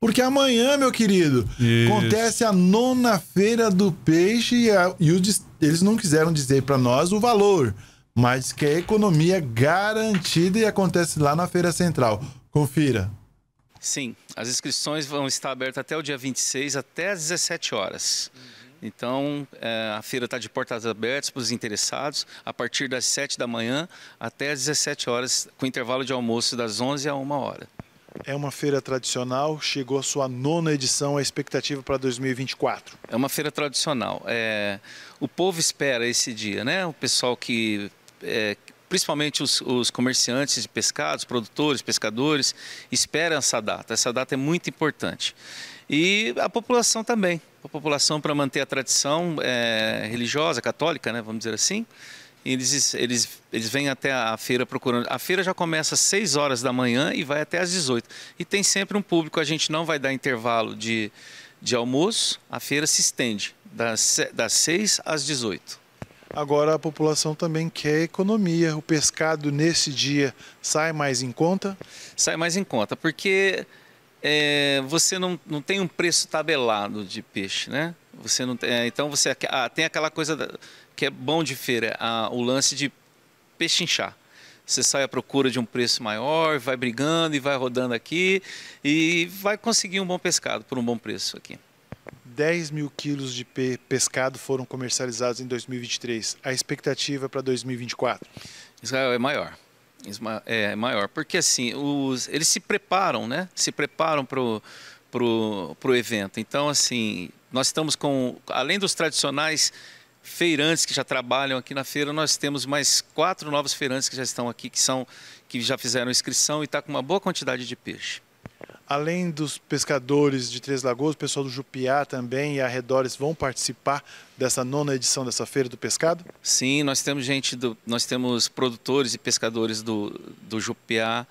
Porque amanhã, meu querido, Isso. acontece a nona feira do peixe e, a, e o, eles não quiseram dizer para nós o valor, mas que a economia é garantida e acontece lá na Feira Central. Confira. Sim, as inscrições vão estar abertas até o dia 26, até às 17 horas. Uhum. Então, é, a feira está de portas abertas para os interessados, a partir das 7 da manhã até às 17 horas, com intervalo de almoço das 11 a 1 hora. É uma feira tradicional, chegou à sua nona edição, a expectativa para 2024. É uma feira tradicional. É, o povo espera esse dia, né? O pessoal que. É, principalmente os, os, comerciantes de pescados, produtores, pescadores, esperam essa data. Essa data é muito importante. E a população também. A população, para manter a tradição é, religiosa, católica, né? Vamos dizer assim eles, eles, eles vêm até a feira procurando. A feira já começa às 6 horas da manhã e vai até às 18. E tem sempre um público, a gente não vai dar intervalo de, de almoço, a feira se estende das, das 6 às 18. Agora a população também quer economia. O pescado nesse dia sai mais em conta? Sai mais em conta, porque é, você não, não tem um preço tabelado de peixe, né? Você não tem, é, então você ah, tem aquela coisa da, que é bom de feira, é, ah, o lance de pechinchar. Você sai à procura de um preço maior, vai brigando e vai rodando aqui e vai conseguir um bom pescado por um bom preço aqui. 10 mil quilos de pescado foram comercializados em 2023. A expectativa é para 2024? Israel é maior. É maior, porque assim, os, eles se preparam, né? Se preparam para o evento. Então, assim, nós estamos com, além dos tradicionais feirantes que já trabalham aqui na feira, nós temos mais quatro novos feirantes que já estão aqui, que são que já fizeram inscrição e está com uma boa quantidade de peixe. Além dos pescadores de Três Lagoas, o pessoal do Jupiá também e arredores vão participar dessa nona edição dessa feira do pescado? Sim, nós temos gente do, nós temos produtores e pescadores do, do Jupiá,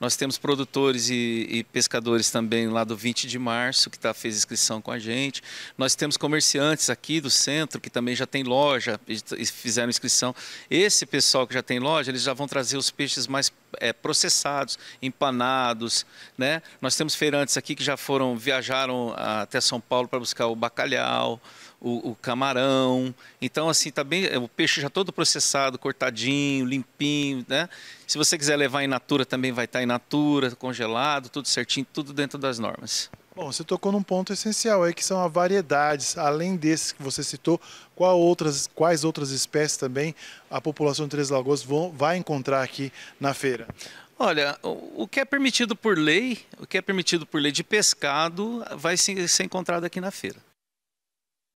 nós temos produtores e, e, pescadores também lá do 20 de março, que tá, fez inscrição com a gente. Nós temos comerciantes aqui do centro, que também já tem loja e fizeram inscrição. Esse pessoal que já tem loja, eles já vão trazer os peixes mais é, processados, empanados, né? Nós temos feirantes aqui que já foram viajaram até São Paulo para buscar o bacalhau, o, o, camarão. Então assim, tá bem, o peixe já todo processado, cortadinho, limpinho, né? Se você quiser levar em natura também vai estar tá em natura, congelado, tudo certinho, tudo dentro das normas. Bom, você tocou num ponto essencial aí, que são as variedades. Além desses que você citou, qual outras, quais outras espécies também a população de Três Lagoas vão, vai encontrar aqui na feira? Olha, o que é permitido por lei, o que é permitido por lei de pescado, vai ser encontrado aqui na feira.